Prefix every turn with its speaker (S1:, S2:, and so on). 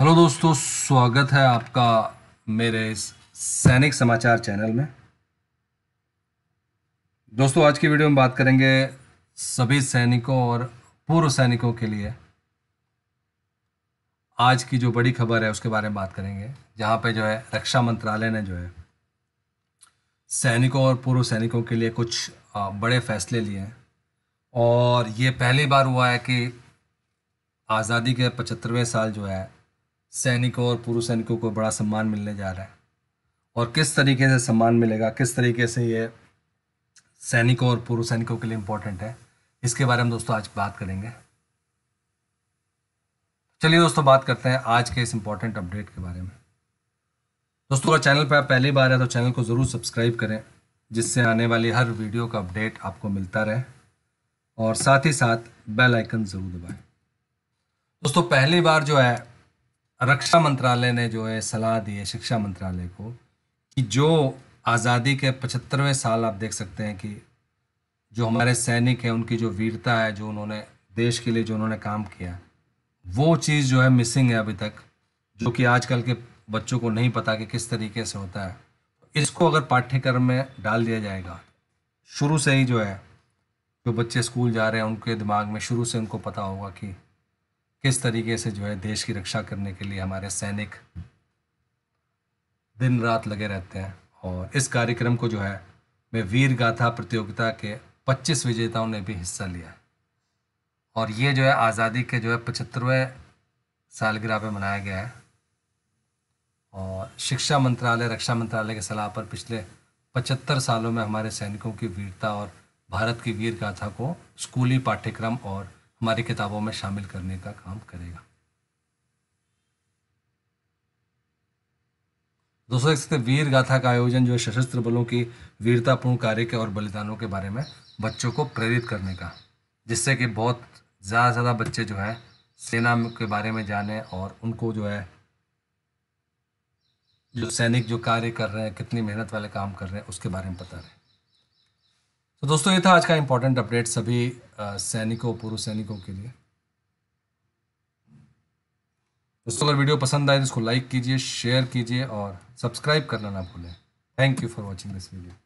S1: hello दोस्तों स्वागत है आपका मेरे इस सैनिक समाचार चैनल में दोस्तों आज की वीडियो में बात करेंगे सभी सैनिकों और पूर्व सैनिकों के लिए आज की जो बड़ी खबर है उसके बारे में बात करेंगे जहाँ पे जो है रक्षा मंत्रालय ने जो है सैनिकों और पूर्व सैनिकों के लिए कुछ बड़े फैसले लिए हैं और ये पहली बार हुआ है कि आज़ादी के पचहत्तरवें साल जो है सैनिकों और पूर्व सैनिकों को बड़ा सम्मान मिलने जा रहा है और किस तरीके से सम्मान मिलेगा किस तरीके से ये सैनिकों और पूर्व सैनिकों के लिए इम्पोर्टेंट है इसके बारे में दोस्तों आज बात करेंगे चलिए दोस्तों बात करते हैं आज के इस इम्पोर्टेंट अपडेट के बारे में दोस्तों अगर चैनल पर आप पहली बार है तो चैनल को ज़रूर सब्सक्राइब करें जिससे आने वाली हर वीडियो का अपडेट आपको मिलता रहे और साथ ही साथ बेल आइकन ज़रूर दबाएं दोस्तों पहली बार जो है रक्षा मंत्रालय ने जो है सलाह दी है शिक्षा मंत्रालय को कि जो आज़ादी के पचहत्तरवें साल आप देख सकते हैं कि जो हमारे सैनिक हैं उनकी जो वीरता है जो उन्होंने देश के लिए जो उन्होंने काम किया वो चीज़ जो है मिसिंग है अभी तक जो कि आजकल के बच्चों को नहीं पता कि किस तरीके से होता है इसको अगर पाठ्यक्रम में डाल दिया जाएगा शुरू से ही जो है जो बच्चे स्कूल जा रहे हैं उनके दिमाग में शुरू से उनको पता होगा कि किस तरीके से जो है देश की रक्षा करने के लिए हमारे सैनिक दिन रात लगे रहते हैं और इस कार्यक्रम को जो है में वीर गाथा प्रतियोगिता के 25 विजेताओं ने भी हिस्सा लिया और ये जो है आज़ादी के जो है पचहत्तरवें सालगिरह पे मनाया गया है और शिक्षा मंत्रालय रक्षा मंत्रालय के सलाह पर पिछले पचहत्तर सालों में हमारे सैनिकों की वीरता और भारत की वीर गाथा को स्कूली पाठ्यक्रम और हमारी किताबों में शामिल करने का काम करेगा दोस्तों एक सकते वीर गाथा का आयोजन जो है सशस्त्र बलों की वीरतापूर्ण कार्य के और बलिदानों के बारे में बच्चों को प्रेरित करने का जिससे कि बहुत ज़्यादा से ज़्यादा बच्चे जो है सेना के बारे में जाने और उनको जो है जो सैनिक जो कार्य कर रहे हैं कितनी मेहनत वाले काम कर रहे हैं उसके बारे में पता रहे तो दोस्तों ये था आज का इम्पोर्टेंट अपडेट सभी सैनिकों पूर्व सैनिकों के लिए दोस्तों अगर वीडियो पसंद आए तो इसको लाइक कीजिए शेयर कीजिए और सब्सक्राइब करना ना भूलें thank you for watching this video